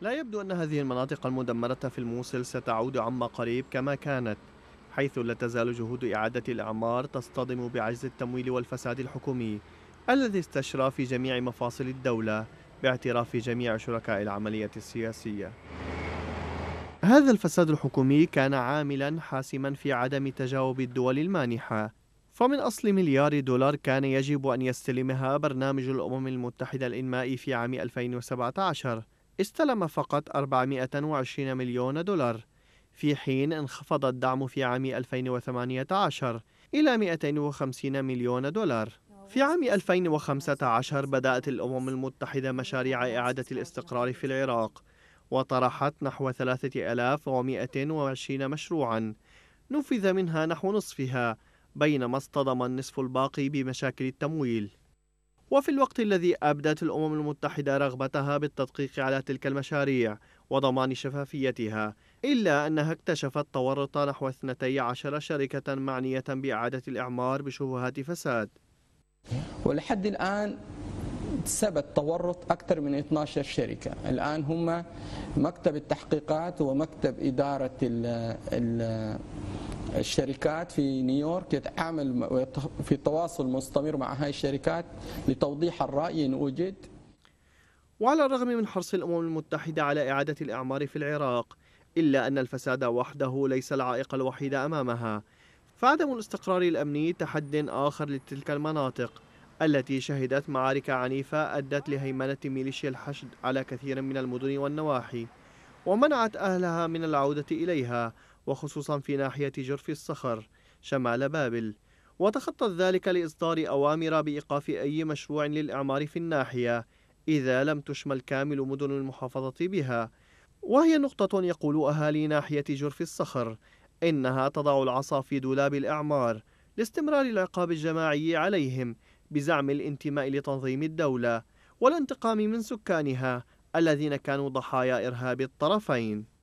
لا يبدو أن هذه المناطق المدمرة في الموصل ستعود عما قريب كما كانت حيث لا تزال جهود إعادة الإعمار تصطدم بعجز التمويل والفساد الحكومي الذي استشرى في جميع مفاصل الدولة باعتراف جميع شركاء العملية السياسية هذا الفساد الحكومي كان عاملا حاسما في عدم تجاوب الدول المانحة فمن أصل مليار دولار كان يجب أن يستلمها برنامج الأمم المتحدة الإنمائي في عام 2017 استلم فقط 420 مليون دولار في حين انخفض الدعم في عام 2018 إلى 250 مليون دولار في عام 2015 بدأت الأمم المتحدة مشاريع إعادة الاستقرار في العراق وطرحت نحو 3220 مشروعا نفذ منها نحو نصفها بينما اصطدم النصف الباقي بمشاكل التمويل وفي الوقت الذي أبدت الأمم المتحدة رغبتها بالتدقيق على تلك المشاريع وضمان شفافيتها إلا أنها اكتشفت تورط نحو 12 شركة معنية بإعادة الإعمار بشبهات فساد ولحد الآن ثبت تورط أكثر من 12 شركة الآن هم مكتب التحقيقات ومكتب إدارة الشركات في نيويورك يتعامل في تواصل مستمر مع هاي الشركات لتوضيح الرأي إن وجد وعلى الرغم من حرص الأمم المتحدة على إعادة الإعمار في العراق إلا أن الفساد وحده ليس العائق الوحيد أمامها فعدم الاستقرار الأمني تحد آخر لتلك المناطق التي شهدت معارك عنيفة أدت لهيمنة ميليشيا الحشد على كثير من المدن والنواحي ومنعت أهلها من العودة إليها وخصوصا في ناحية جرف الصخر شمال بابل وتخطت ذلك لإصدار أوامر بإيقاف أي مشروع للإعمار في الناحية إذا لم تشمل كامل مدن المحافظة بها وهي نقطة يقول أهالي ناحية جرف الصخر إنها تضع العصا في دولاب الإعمار لاستمرار العقاب الجماعي عليهم بزعم الانتماء لتنظيم الدولة والانتقام من سكانها الذين كانوا ضحايا إرهاب الطرفين